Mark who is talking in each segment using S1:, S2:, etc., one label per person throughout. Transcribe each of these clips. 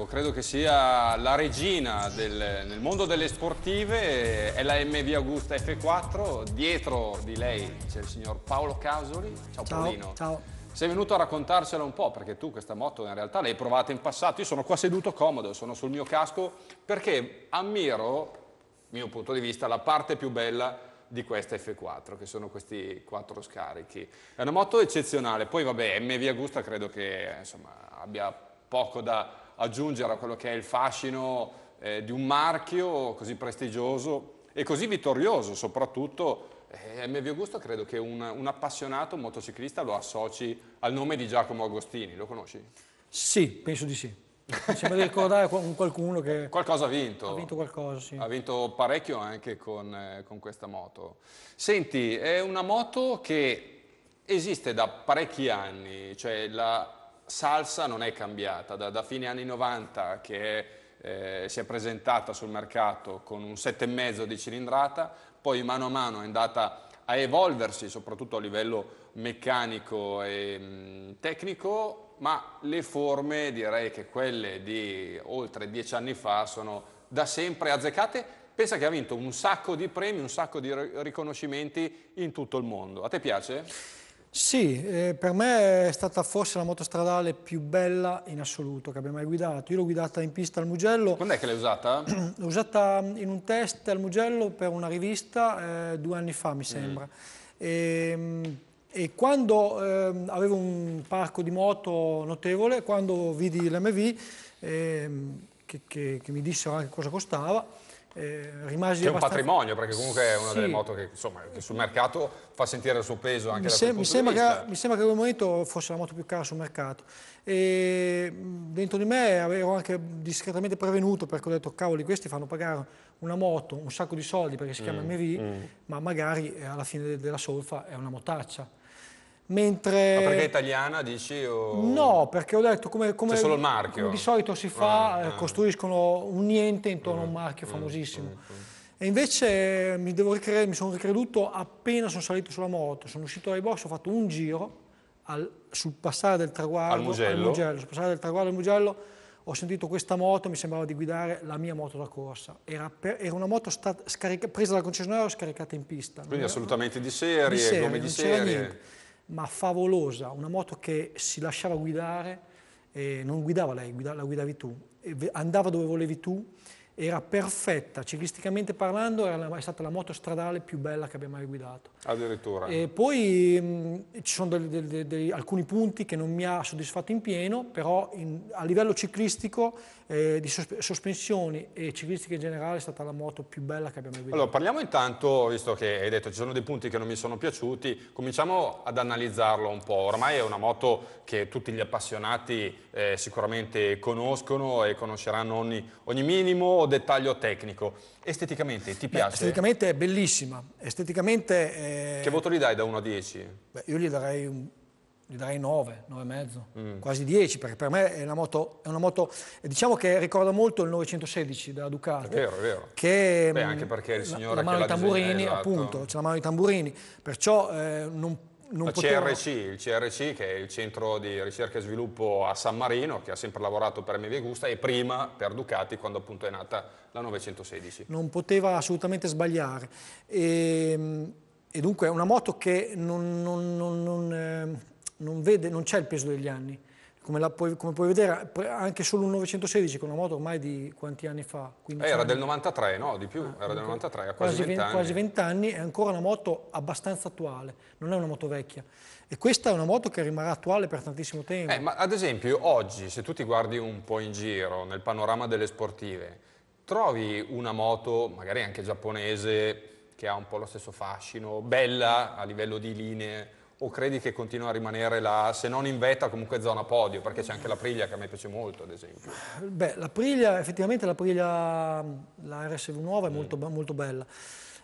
S1: Boh, credo che sia la regina del, nel mondo delle sportive, è la MV Augusta F4, dietro di lei c'è il signor Paolo Casoli. Ciao, ciao Paolino. Ciao. Sei venuto a raccontarcela un po', perché tu questa moto in realtà l'hai provata in passato, io sono qua seduto comodo, sono sul mio casco, perché ammiro, mio punto di vista, la parte più bella di questa F4, che sono questi quattro scarichi. È una moto eccezionale, poi vabbè, MV Augusta credo che insomma, abbia poco da, aggiungere a quello che è il fascino eh, di un marchio così prestigioso e così vittorioso soprattutto eh, a mio gusto credo che un, un appassionato motociclista lo associ al nome di Giacomo Agostini, lo conosci?
S2: Sì, penso di sì. Mi sembra di ricordare qualcuno che... Qualcosa ha vinto. Ha vinto qualcosa, sì. Ha
S1: vinto parecchio anche con, eh, con questa moto. Senti, è una moto che esiste da parecchi anni, cioè la, salsa non è cambiata, da, da fine anni 90 che eh, si è presentata sul mercato con un 7,5 di cilindrata, poi mano a mano è andata a evolversi soprattutto a livello meccanico e mh, mm, tecnico, ma le forme direi che quelle di oltre dieci anni fa sono da sempre azzeccate. Pensa che ha vinto un sacco di premi, un sacco di riconoscimenti in tutto il mondo. A te piace?
S2: Sì, eh, per me è stata forse la moto stradale più bella in assoluto che abbia mai guidato. Io l'ho guidata in pista al Mugello. Quando
S1: è che l'hai usata?
S2: l'ho usata in un test al Mugello per una rivista eh, due anni fa, mi mm. sembra. Mm. Ehm, e, e quando eh, avevo un parco di moto notevole, quando vidi l'MV, ehm, che, che, che mi dissero anche cosa costava, eh, rimasi C'è abbastanza... un patrimonio, perché comunque è una sì. delle moto
S1: che, insomma, che, sul mercato fa sentire il suo peso anche mi, se, mi sembra che,
S2: mi sembra che al momento fosse la moto più cara sul mercato. E dentro di me ero anche discretamente prevenuto perché ho detto, cavoli, questi fanno pagare una moto, un sacco di soldi perché si chiama mm, MV, mm. ma magari eh, alla fine della solfa è una motaccia. Mentre... Ma perché è
S1: italiana dici? O...
S2: No, perché ho detto come, come, C'è solo il marchio. di solito si fa, ah, eh, ah. costruiscono un niente intorno a un mm, marchio mm, famosissimo. Mm, mm, mm. e invece mi, ricredere, mi, sono ricreduto appena sono salito sulla moto, sono uscito dai box, ho fatto un giro al, sul passare del traguardo al Mugello. Al Mugello, sul passare del traguardo al Mugello ho sentito questa moto, mi sembrava di guidare la mia moto da corsa. Era, per, era una moto presa dal concessionario e scaricata in pista. Quindi era, assolutamente di serie, di serie come di serie ma favolosa, una moto che si lasciava guidare, non guidava lei, guida, la guidavi tu, andava dove volevi tu, era perfetta, ciclisticamente parlando era la, è stata la moto stradale più bella che abbia mai
S1: guidato. Addirittura. E
S2: poi mh, mm, ci sono dei, dei, dei, alcuni punti che non mi ha soddisfatto in pieno, però in, a livello ciclistico eh, di sospensioni e ciclistica in generale è stata la moto più bella che abbiamo visto. Allora
S1: parliamo intanto, visto che hai detto ci sono dei punti che non mi sono piaciuti, cominciamo ad analizzarlo un po'. Ormai è una moto che tutti gli appassionati eh, sicuramente conoscono e conosceranno ogni, ogni, minimo dettaglio tecnico. Esteticamente ti piace? Beh, esteticamente
S2: è bellissima. Esteticamente,
S1: eh... Che voto gli dai da 1 a 10?
S2: Beh, io gli darei un gli darei 9, 9 9,5, mm. quasi 10, perché per me è una, moto, è una moto, diciamo che ricorda molto il 916 della Ducati. È vero, è vero. Che, Beh, mm, anche perché il signore la, mano dei tamburini, disegna, esatto. appunto, c'è la mano dei tamburini, perciò eh, non non la CRC,
S1: il CRC che è il centro di ricerca e sviluppo a San Marino che ha sempre lavorato per MV Gusta e prima per Ducati quando appunto è nata la 916.
S2: Non poteva assolutamente sbagliare e, ehm, e dunque è una moto che non, non, non, non eh non, vede, non c'è il peso degli anni. Come, puoi, come, puoi, vedere, anche solo un 916 con una moto ormai di quanti anni fa? Eh, era anni. del
S1: 93, no? Di più, ah, era del 93, ha quasi, quasi
S2: 20 anni. anni. è ancora una moto abbastanza attuale, non è una moto vecchia. E questa è una moto che rimarrà attuale per tantissimo tempo. Eh,
S1: ma ad esempio oggi, se tu ti guardi un po' in giro, nel panorama delle sportive, trovi una moto, magari anche giapponese, che ha un po' lo stesso fascino, bella a livello di linee, o credi che continua a rimanere la, se non in vetta, comunque zona podio? Perché c'è anche la Priglia che a me piace molto, ad esempio.
S2: Beh, la Priglia, effettivamente la Priglia, la RSV nuova è mm. molto, mm. molto bella.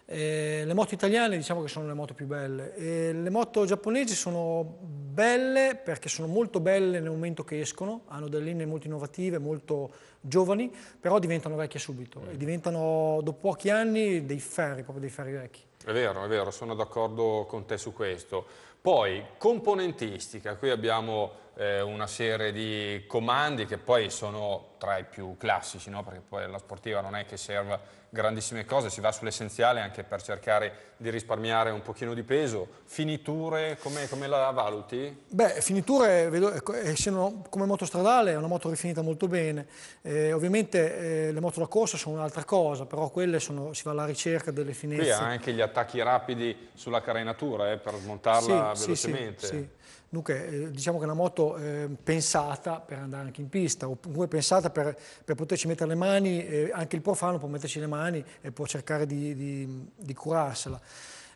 S2: Eh, le moto italiane diciamo che sono le moto più belle. Eh, le moto giapponesi sono belle perché sono molto belle nel momento che escono, hanno delle linee molto innovative, molto giovani, però diventano vecchie subito mm. e diventano dopo pochi anni dei ferri, proprio dei ferri vecchi.
S1: È vero, è vero, sono d'accordo con te su questo. Poi componentistica, qui abbiamo eh, una serie di comandi che poi sono tra i più classici, no? perché poi la sportiva non è che serva grandissime cose, si va sull'essenziale anche per cercare di risparmiare un pochino di peso. Finiture, come, come la valuti?
S2: Beh, finiture, ecco, essendo come moto stradale, è una moto rifinita molto bene. Eh, ovviamente eh, le moto da corsa sono un'altra cosa, però quelle sono, si va alla ricerca delle finezze. Qui anche
S1: gli attacchi rapidi sulla carenatura, eh, per smontarla sì, velocemente. Sì, sì,
S2: Dunque, eh, diciamo che è una moto eh, pensata per andare anche in pista, oppure pensata per, per poterci mettere le mani, eh, anche il profano può metterci le mani e può cercare di, di, di curarsela.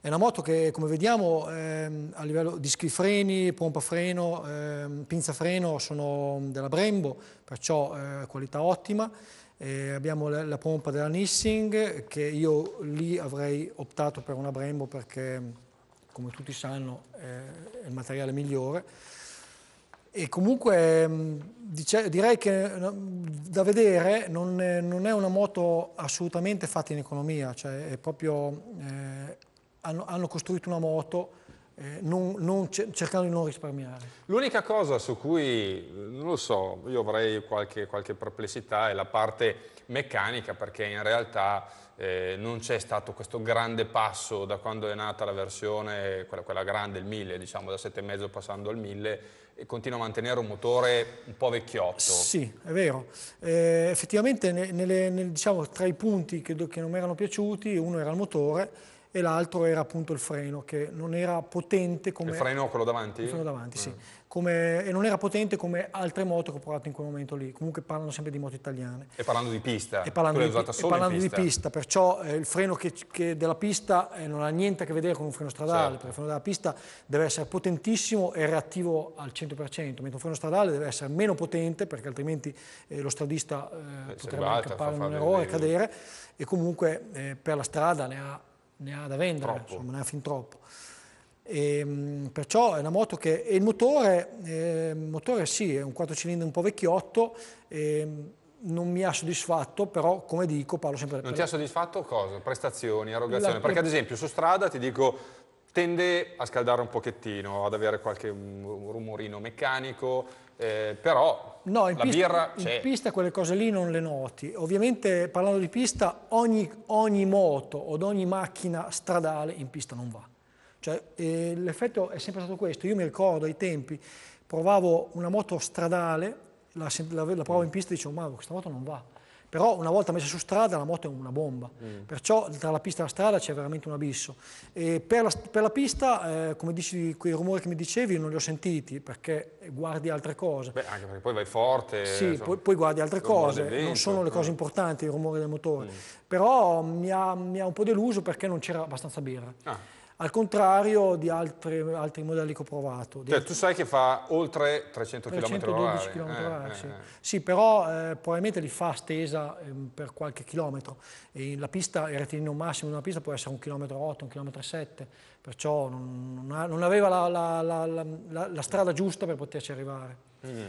S2: È una moto che, come vediamo, ehm, a livello di freni, pompa freno, ehm, pinza freno sono della Brembo, perciò eh, qualità ottima. Eh, abbiamo la, la, pompa della Nissing, che io lì avrei optato per una Brembo perché, come tutti sanno, è il materiale migliore e comunque mm, dice, direi che da vedere non, non, è una moto assolutamente fatta in economia, cioè proprio, eh, hanno, hanno, costruito una moto eh, non, non, cercando di non risparmiare.
S1: L'unica cosa su cui, non lo so, io avrei qualche, qualche perplessità è la parte meccanica perché in realtà eh, non c'è stato questo grande passo da quando è nata la versione, quella, quella grande, il 1000, diciamo da 7,5 passando al 1000 e continua a mantenere un motore un po' vecchiotto. Sì,
S2: è vero. Eh, effettivamente nelle, nelle, diciamo, tra i punti che, che non mi erano piaciuti, uno era il motore, e l'altro era appunto il freno che non era potente come... Il freno quello davanti? Il freno davanti, mm. sì. Come, e non era potente come altre moto che ho provato in quel momento lì. Comunque parlano sempre di moto italiane. E parlando
S1: di pista? E parlando, di, e parlando pista. di, pista.
S2: perciò eh, il freno che, che della pista eh, non ha niente a che vedere con un freno stradale, certo. perché il freno della pista deve essere potentissimo e reattivo al 100%, mentre un freno stradale deve essere meno potente, perché altrimenti eh, lo stradista eh, eh, potrebbe incappare in un errore, e cadere, e comunque eh, per la strada ne ha ne ha da vendere, insomma, ne ha fin troppo. E, ehm, perciò è una moto che... E il motore, eh, motore sì, è un quattro cilindri un po' vecchiotto, eh, non mi ha soddisfatto, però come dico parlo sempre... Non per... ti ha
S1: soddisfatto cosa? Prestazioni, erogazioni? La... Perché ad esempio su strada ti dico tende a scaldare un pochettino, ad avere qualche rumorino meccanico, eh, però no, la pista, birra c'è. in
S2: pista quelle cose lì non le noti. Ovviamente parlando di pista, ogni, ogni moto o ogni macchina stradale in pista non va. Cioè, eh, l'effetto è sempre stato questo. Io mi ricordo ai tempi, provavo una moto stradale, la, la, la provavo in pista e dicevo ma questa moto non va però una volta messa su strada la moto è una bomba, mm. perciò tra la pista e la strada c'è veramente un abisso. Per la, per, la, pista, eh, come dici, quei rumori che mi dicevi non li ho sentiti perché guardi altre cose.
S1: Beh, anche perché poi vai forte. Sì, insomma, poi, poi, guardi altre cose, dentro, non sono le mm. cose
S2: importanti, i rumori del motore, mm. però mi ha, mi ha, un po' deluso perché non c'era abbastanza birra. Ah al contrario di altri, altri modelli che ho provato. Cioè,
S1: tu sai che fa oltre 300 312 km h eh, sì. Eh, eh.
S2: sì. però eh, probabilmente li fa stesa ehm, per qualche chilometro. E la pista, il rettilineo massimo di una pista può essere un chilometro 8, un chilometro 7, perciò non, non aveva la, la, la, la strada giusta per poterci arrivare.
S1: Mm.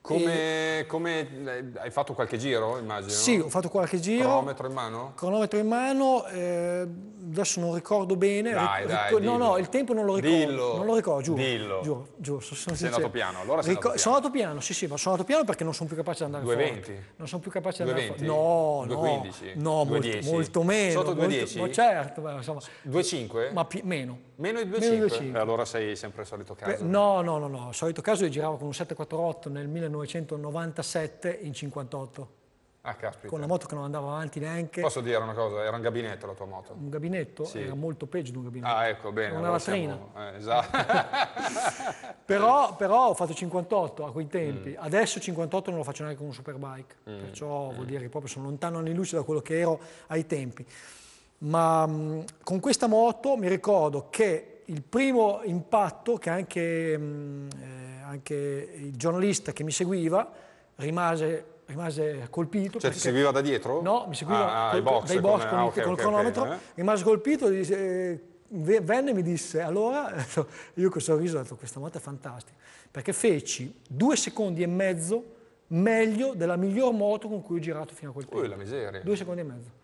S1: Come, come, eh, hai fatto qualche giro, immagino? Sì, ho fatto qualche giro. Cronometro in mano?
S2: Cronometro in mano, eh, adesso non ricordo bene. Dai, ric dai, ric no, no, il tempo non lo ricordo. Dillo. Non lo ricordo, giuro. Dillo. Giuro, giuro. Sono sei andato piano, allora sei Ricor- Sono andato piano, sì, sì, ma sono andato piano perché non sono più capace di andare 220. forte. Non sono più capace di andare 220. forte. No, 215. no. 215. No, molto, molto meno. Sotto 210? Molto, certo. Beh, insomma, 2,5? Ma meno. Meno di 2,5?
S1: Allora sei sempre il solito caso. Beh,
S2: no, no, no, no. Il solito caso io giravo con un 748 nel 1900 1997 in 58.
S1: Ah, caspita. Con la moto
S2: che non andava avanti neanche. Posso
S1: dire una cosa? Era un gabinetto la tua moto?
S2: Un gabinetto? Sì. Era molto peggio di un gabinetto. Ah, ecco, bene. Era una latrina.
S1: Siamo... Eh, esatto.
S2: però, però, ho fatto 58 a quei tempi. Mm. Adesso 58 non lo faccio neanche con un superbike. Mm. Perciò mm. vuol dire che proprio sono lontano anni luce da quello che ero ai tempi. Ma mh, mm, con questa moto mi ricordo che il primo impatto che anche... Mh, mm, eh, anche il giornalista che mi seguiva rimase, rimase colpito. Cioè perché, ti seguiva da
S1: dietro? No, mi seguiva ah, ah col, box, dai box con, con, ah, okay, con il cronometro, okay, eh.
S2: rimase colpito, disse, eh, venne e mi disse, allora, io con sorriso ho detto questa moto è fantastica, perché feci due secondi e mezzo meglio della miglior moto con cui ho girato fino a quel punto. Ui, la miseria. Due secondi e mezzo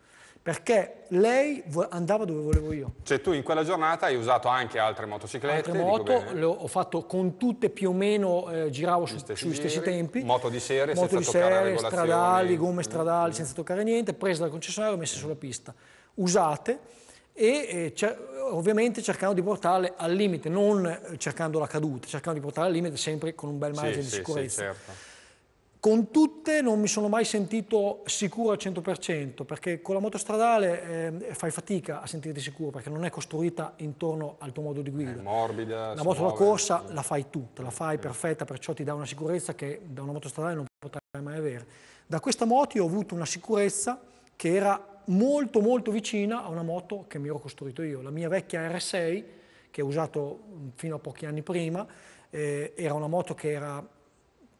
S2: perché lei andava dove volevo io.
S1: Cioè tu in quella giornata hai usato anche altre motociclette? Altre moto, le
S2: ho fatto con tutte più o meno, eh, giravo su, stessi sui stessi tempi.
S1: Moto di serie, moto senza di serie, stradali, gomme mm.
S2: stradali, mm. senza toccare niente, prese dal concessionario e messe sulla pista. Usate e eh, ovviamente cercando di portarle al limite, non eh, cercando la caduta, cercando di portarle al limite sempre con un bel margine sì, di sì, sicurezza. Sì, certo. Con tutte non mi sono mai sentito sicuro al 100%, perché con la motostradale eh, fai fatica a sentirti sicuro, perché non è costruita intorno al tuo modo di guida. È
S1: morbida. La moto da corsa
S2: la fai tu, te la fai perfetta, perciò ti dà una sicurezza che da una moto stradale non potrai mai avere. Da questa moto ho avuto una sicurezza che era molto molto vicina a una moto che mi ero costruito io. La mia vecchia R6, che ho usato mm, fino a pochi anni prima, eh, era una moto che era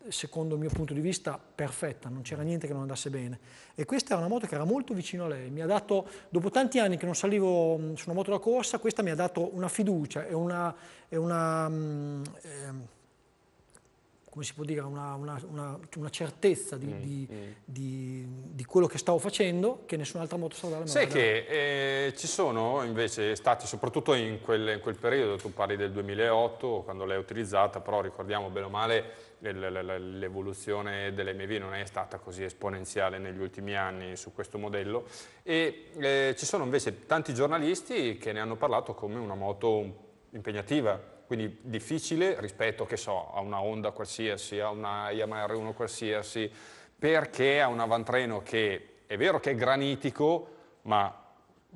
S2: secondo il mio punto di vista, perfetta, non c'era niente che non andasse bene. E questa era una moto che era molto vicino a lei, mi ha dato, dopo tanti anni che non salivo mm, su una moto da corsa, questa mi ha dato una fiducia e una, e una eh, come si può dire, una, una, una certezza di, mm, di, mm. Di, di, quello che stavo facendo che nessun'altra moto stradale mi Sai
S1: che eh, ci sono invece stati, soprattutto in quel, in quel periodo, tu parli del 2008, quando l'hai utilizzata, però ricordiamo bene o male l'evoluzione dell'MV non è stata così esponenziale negli ultimi anni su questo modello e eh, ci sono invece tanti giornalisti che ne hanno parlato come una moto impegnativa, quindi difficile rispetto so, a una Honda qualsiasi, a una Yamaha R1 qualsiasi, perché ha un avantreno che è vero che è granitico, ma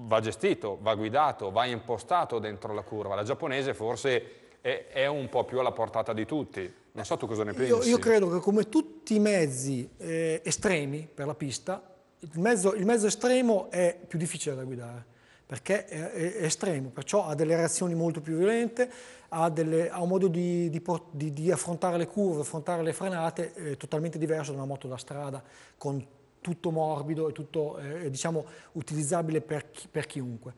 S1: va gestito, va guidato, va impostato dentro la curva. La giapponese forse è, è un po' più alla portata di tutti. Non so tu cosa ne pensi. Io, io
S2: credo che come tutti i mezzi eh, estremi per la pista, il mezzo, il mezzo, estremo è più difficile da guidare, perché è, è, è estremo, perciò ha delle reazioni molto più violente, ha, delle, ha un modo di, di, di, di, affrontare le curve, affrontare le frenate eh, totalmente diverso da una moto da strada, con tutto morbido e tutto eh, diciamo, utilizzabile per, chi, per chiunque.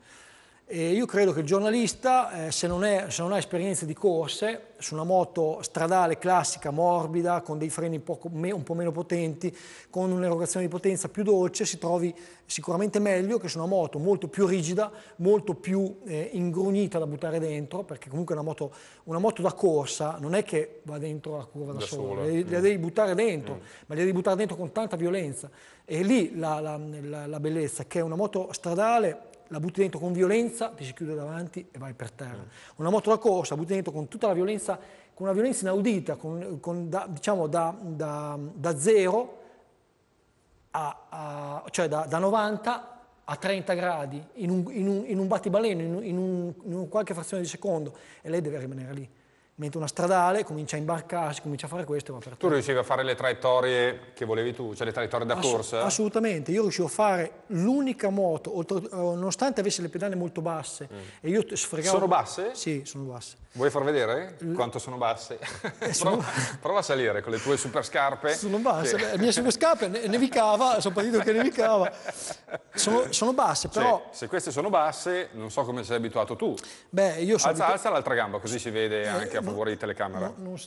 S2: E io credo che il giornalista, eh, se, non è, se, non ha esperienze di corse, su una moto stradale classica, morbida, con dei freni un po', me, un po meno potenti, con un'erogazione di potenza più dolce, si trovi sicuramente meglio che su una moto molto più rigida, molto più eh, ingrunita da buttare dentro, perché comunque una moto, una moto, da corsa non è che va dentro la curva da, da sola, le, mm. devi buttare dentro, mm. ma la devi buttare dentro con tanta violenza. E lì la, la, la, la bellezza, che è una moto stradale la butti dentro con violenza, ti si chiude davanti e vai per terra. Una moto da corsa, la butti dentro con tutta la violenza, con una violenza inaudita, con, con da, diciamo da, da, da, zero, a, a cioè da, 90 a 30 gradi, in un, in un, in un battibaleno, in, un, in qualche frazione di secondo, e lei deve rimanere lì mentre una stradale, comincia a imbarcarsi, comincia a fare questo. tu tempo.
S1: riuscivi a fare le traiettorie che volevi tu, cioè le traiettorie da Ass corsa?
S2: Assolutamente, io riuscivo a fare l'unica moto, oltre, eh, nonostante avesse le pedane molto basse mm. e io sfregavo... Sono basse? Sì, sono basse.
S1: Vuoi far vedere L quanto sono basse? Eh, sono... Prova, prova, a salire con le tue super scarpe. Sono basse, che... le
S2: mie super scarpe nevicava, sono partito che nevicava. Sono, sono basse, però...
S1: Sì, se queste sono basse, non so come sei abituato tu. Beh, io sono... Alza, alza l'altra gamba, così si vede eh, anche... Eh, a favore di telecamera? No,
S2: non,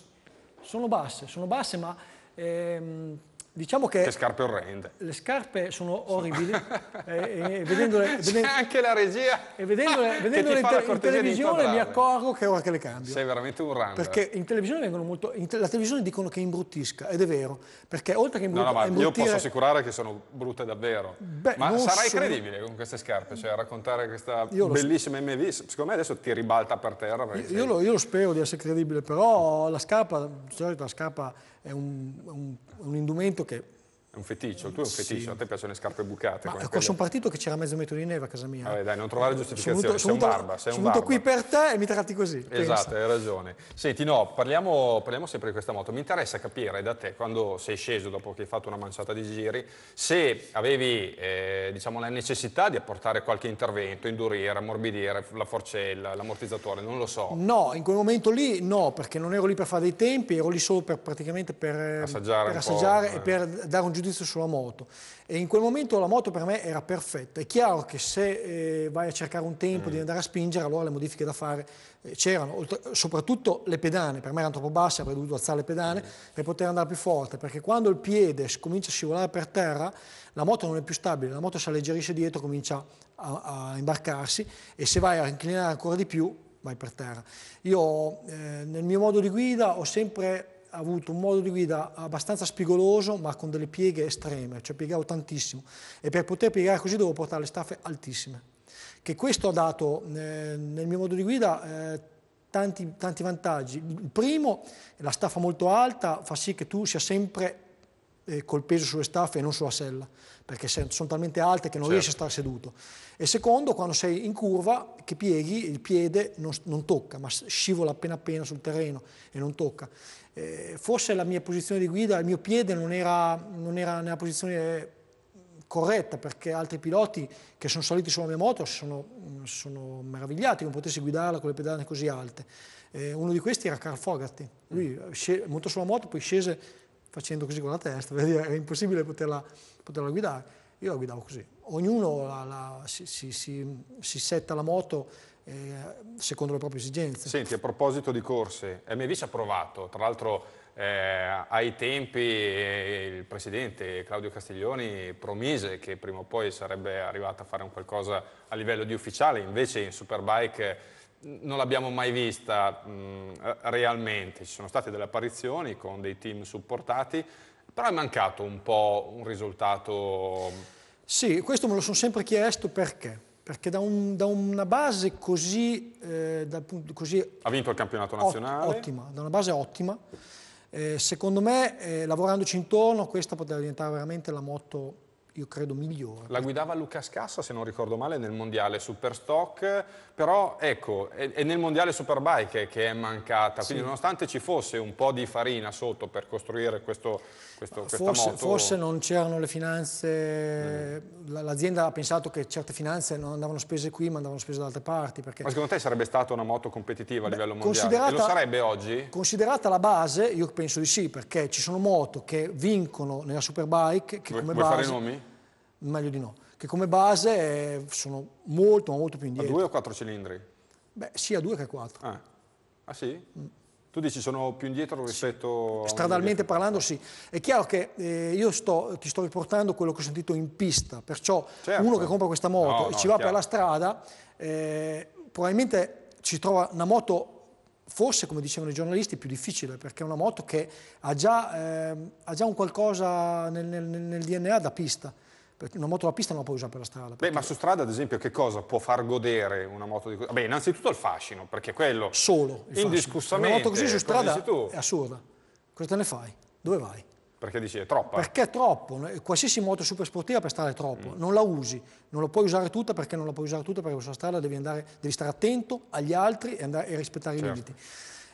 S2: sono basse, sono basse ma ehm, Diciamo che,
S1: che scarpe orrende. Le
S2: scarpe sono orribili. e, eh, e vedendole, vedendole, anche
S1: la regia. E
S2: vedendole, vedendole in, te, in, televisione mi accorgo che ora che le cambio. Sei
S1: veramente un rando. Perché in televisione vengono
S2: molto. Te, la televisione dicono che imbruttisca, ed è vero. Perché oltre che imbruttisca. No, no, ma io posso
S1: assicurare che sono brutte davvero. Beh, ma sarai sono... credibile con queste scarpe, cioè raccontare questa io bellissima MV. Secondo me adesso ti ribalta per terra. Io, sei... io, lo, io, lo,
S2: spero di essere credibile, però la scarpa, di solito la scarpa è un, un, un indumento che
S1: è un feticcio, tu è un feticcio, sì. a te piacciono le scarpe bucate. Ma sono
S2: partito che c'era mezzo metro di neve a casa mia. Vabbè, dai, non trovare giustificazione, sono sei venuto, un barba. Sei un sono venuto qui per te e mi tratti così. Esatto, pensa.
S1: hai ragione. Senti, no, parliamo, parliamo, sempre di questa moto. Mi interessa capire da te, quando sei sceso dopo che hai fatto una manciata di giri, se avevi eh, diciamo, la necessità di apportare qualche intervento, indurire, ammorbidire la forcella, l'ammortizzatore, non lo so.
S2: No, in quel momento lì no, perché non ero lì per fare dei tempi, ero lì solo per praticamente per assaggiare, per assaggiare e eh. per dare un giudizio pregiudizio sulla moto e in quel momento la moto per me era perfetta. È chiaro che se eh, vai a cercare un tempo mm. di andare a spingere, allora le modifiche da fare eh, c'erano, soprattutto le pedane, per me erano troppo basse, avrei dovuto alzare le pedane mm. per poter andare più forte, perché quando il piede comincia a scivolare per terra, la moto non è più stabile, la moto si alleggerisce dietro, comincia a, a imbarcarsi e se vai a inclinare ancora di più vai per terra. Io eh, nel mio modo di guida ho sempre ha avuto un modo di guida abbastanza spigoloso ma con delle pieghe estreme, cioè piegavo tantissimo e per poter piegare così dovevo portare le staffe altissime, che questo ha dato eh, nel mio modo di guida eh, tanti, tanti vantaggi. Il primo, la staffa molto alta fa sì che tu sia sempre eh, col peso sulle staffe e non sulla sella, perché sono talmente alte che non certo. riesci a certo. stare seduto. E secondo, quando sei in curva, che pieghi, il piede non, non tocca, ma scivola appena appena sul terreno e non tocca. Eh, forse la mia posizione di guida, il mio piede non era, non era nella posizione corretta perché altri piloti che sono saliti sulla mia moto sono, mm, sono meravigliati che non potessi guidarla con le pedane così alte. Eh, uno di questi era Carl Fogarty, lui mm. montò sulla moto, poi scese facendo così con la testa, vedi, è impossibile poterla, poterla guidare. Io la guidavo così. Ognuno la, la, si, si, si, si, setta la
S1: moto eh, secondo le proprie esigenze. Senti, a proposito di corse, MV ci ha provato, tra l'altro eh, ai tempi eh, il presidente Claudio Castiglioni promise che prima o poi sarebbe arrivato a fare un qualcosa a livello di ufficiale, invece in Superbike non l'abbiamo mai vista mh, mm, realmente, ci sono state delle apparizioni con dei team supportati, però è mancato un po' un risultato...
S2: Sì, questo me lo sono sempre chiesto perché. Perché da, un, da una base così, eh, da, così,
S1: Ha vinto il campionato nazionale. ottima,
S2: da una base ottima. Eh, secondo me, eh, lavorandoci intorno, questa poteva diventare veramente la moto io credo migliore.
S1: La guidava Lucas Cassa, se non ricordo male, nel mondiale Superstock, però ecco, è, è nel mondiale Superbike che è mancata, sì. quindi nonostante ci fosse un po' di farina sotto per costruire questo, questo, questa forse, moto... Forse
S2: non c'erano le finanze, mm. l'azienda ha pensato che certe finanze non andavano spese qui ma andavano spese da altre parti. Perché... Ma
S1: secondo te sarebbe stata una moto competitiva a Beh, livello mondiale? E lo sarebbe oggi?
S2: Considerata la base, io penso di sì, perché ci sono moto che vincono nella Superbike, che Vu come vuoi base... fare nomi? meglio di no, che come base eh, sono molto molto più indietro. A due
S1: o quattro cilindri?
S2: Beh, sia due che quattro.
S1: Ah, ah sì? Mm. Tu dici sono più indietro rispetto... Sì. Stradalmente
S2: parlando sì. È chiaro che eh, io sto, ti sto riportando quello che ho sentito in pista, perciò certo. uno che compra questa moto no, e no, ci va chiaro. per la strada, eh, probabilmente ci trova una moto forse, come dicevano i giornalisti, più difficile, perché è una moto che ha già, eh, ha già un qualcosa nel, nel, nel DNA da pista una moto da pista non la puoi usare per la strada.
S1: Beh, ma su strada, ad esempio, che cosa può far godere una moto di Beh, innanzitutto il fascino, perché quello... Solo il Indiscussamente. Una moto così su strada
S2: è assurda. Cosa te ne fai? Dove vai?
S1: Perché dici è troppa?
S2: Perché è troppo. Qualsiasi moto supersportiva per strada è troppo. Mm. Non la usi, non la puoi usare tutta perché non la puoi usare tutta perché sulla strada devi, andare, devi stare attento agli altri e, andare, e rispettare certo. i limiti.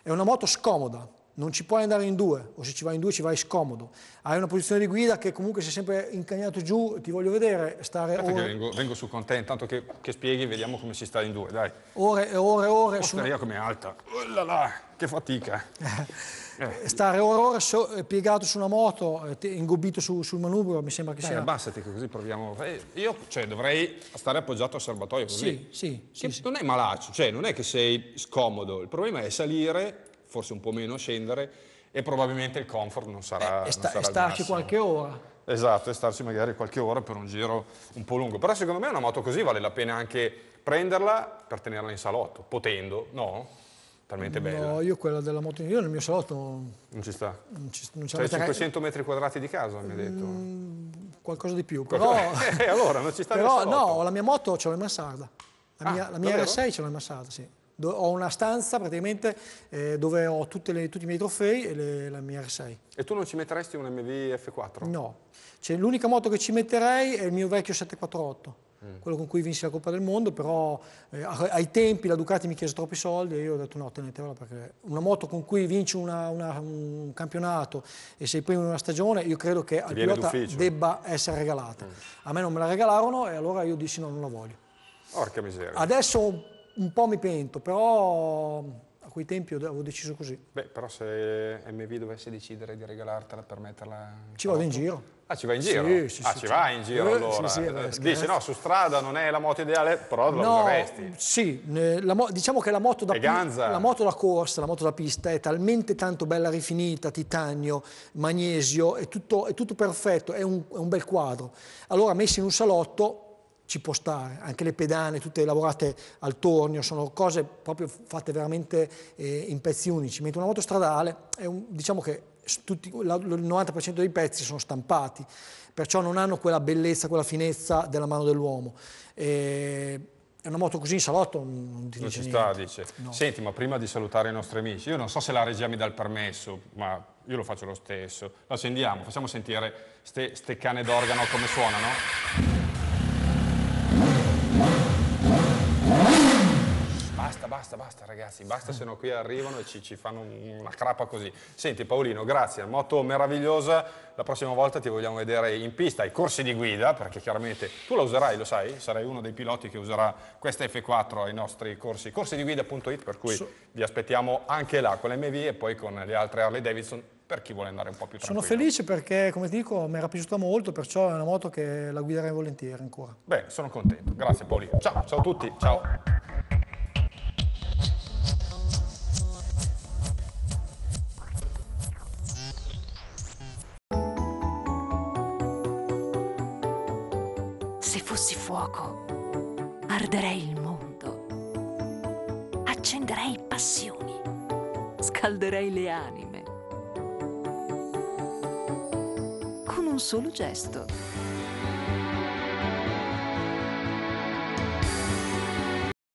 S2: È una moto scomoda, non ci puoi andare in due, o se ci vai in due ci vai scomodo. Hai una posizione di guida che comunque sei sempre incagnato giù, ti voglio vedere stare Aspetta ore...
S1: vengo, vengo, su con te, intanto che, che, spieghi vediamo come si sta in due, dai.
S2: Ore e ore e ore... Osteria
S1: su... come alta, oh là là, che fatica. eh.
S2: Stare ore e ore so, eh, piegato su una moto, eh, ingobbito su, sul manubrio, mi sembra che dai, sia...
S1: abbassati così proviamo... Eh, io cioè, dovrei stare appoggiato al serbatoio così. Sì, sì. sì, sì. Non è malaccio, cioè non è che sei scomodo, il problema è salire forse un po' meno scendere e probabilmente il comfort non sarà, eh, e, sta, non sarà starci qualche ora. Esatto, e starci magari qualche ora per un giro un po' lungo. Però secondo me una moto così vale la pena anche prenderla per tenerla in salotto, potendo, no? talmente bella.
S2: No, io quella della moto, io nel mio salotto... Non ci sta? Non ci, non cioè 500
S1: metri quadrati di casa, mi hai mm, detto? Mm,
S2: qualcosa di più, però... eh, allora, non ci sta Però no, la mia moto ce l'ho in mansarda. La ah, mia, la mia R6 ce l'ho in mansarda, sì ho una stanza praticamente eh, dove ho le, tutti i miei
S1: trofei e le, la mia R6. E tu non ci metteresti un MV F4? No,
S2: cioè, l'unica moto che ci metterei è il mio vecchio 748 mm. quello con cui vinsi la Coppa del Mondo, però eh, ai tempi la Ducati mi chiese troppi soldi e io ho detto no, tenetevela perché una moto con cui vinci una, una, un campionato e sei primo in una stagione, io credo che al pilota debba essere regalata. Mm. A me non me la regalarono e allora io dissi no, non la voglio.
S1: Porca miseria.
S2: Adesso un po' mi pento, però a quei tempi avevo deciso così.
S1: Beh, però se MV dovesse decidere di regalartela per metterla... Ci vado in giro. Ah, ci vai in giro? Sì, sì, ah, sì, ci vai in giro eh, allora. Sì, sì, eh, Dici, eh. no, su strada non è la moto ideale, però la no, useresti.
S2: Sì, diciamo che la moto, da la moto da corsa, la moto da pista è talmente tanto bella rifinita, titanio, magnesio, è tutto, è tutto perfetto, è un, è un bel quadro. Allora, messi in un salotto, ci può stare, anche le pedane tutte lavorate al tornio, sono cose proprio fatte veramente eh, in pezzi unici, mentre una moto stradale un, diciamo che tutti, la, il 90% dei pezzi sono stampati, perciò non hanno quella bellezza, quella finezza della mano dell'uomo. Eh, è una moto così in salotto non ti non dice ci sta,
S1: dice. No. Senti, ma prima di salutare i nostri amici, io non so se la regia mi dà il permesso, ma io lo faccio lo stesso. accendiamo, facciamo sentire ste, ste cane d'organo come suonano. Basta, basta, basta ragazzi, basta se no qui arrivano e ci, ci fanno una crappa così. Senti Paolino, grazie, moto meravigliosa, la prossima volta ti vogliamo vedere in pista, ai corsi di guida, perché chiaramente tu la userai, lo sai, sarai uno dei piloti che userà questa F4 ai nostri corsi, corsidiguida.it, per cui vi aspettiamo anche là con l'MV e poi con le altre Harley Davidson per chi vuole andare un po' più tranquillo. Sono
S2: felice perché, come ti dico, mi era piaciuta molto, perciò è una moto che la guiderei volentieri ancora.
S1: Beh, sono contento. Grazie Paolino. Ciao, ciao a tutti. Ciao. fuoco, arderei il mondo, accenderei passioni, scalderei le anime. Con un solo gesto.